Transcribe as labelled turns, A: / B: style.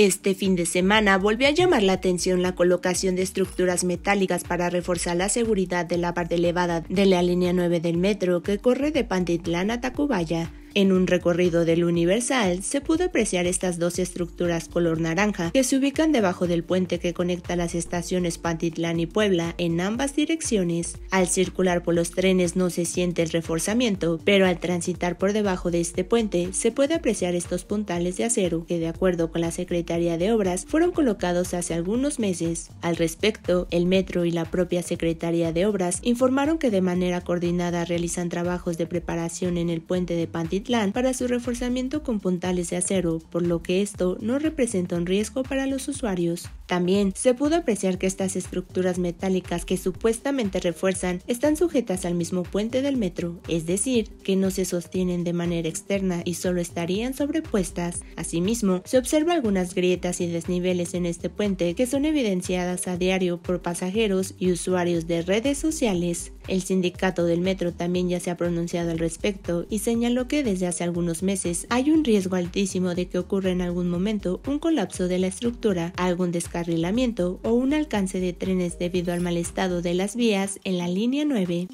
A: Este fin de semana volvió a llamar la atención la colocación de estructuras metálicas para reforzar la seguridad de la parte elevada de la línea 9 del metro que corre de Pantitlán a Tacubaya. En un recorrido del Universal se pudo apreciar estas dos estructuras color naranja que se ubican debajo del puente que conecta las estaciones Pantitlán y Puebla en ambas direcciones. Al circular por los trenes no se siente el reforzamiento, pero al transitar por debajo de este puente se puede apreciar estos puntales de acero que de acuerdo con la Secretaría de Obras fueron colocados hace algunos meses. Al respecto, el metro y la propia Secretaría de Obras informaron que de manera coordinada realizan trabajos de preparación en el puente de Pantitlán plan para su reforzamiento con puntales de acero, por lo que esto no representa un riesgo para los usuarios. También se pudo apreciar que estas estructuras metálicas que supuestamente refuerzan están sujetas al mismo puente del metro, es decir, que no se sostienen de manera externa y solo estarían sobrepuestas. Asimismo, se observa algunas grietas y desniveles en este puente que son evidenciadas a diario por pasajeros y usuarios de redes sociales. El sindicato del metro también ya se ha pronunciado al respecto y señaló que desde hace algunos meses hay un riesgo altísimo de que ocurra en algún momento un colapso de la estructura, algún descarrilamiento o un alcance de trenes debido al mal estado de las vías en la línea 9.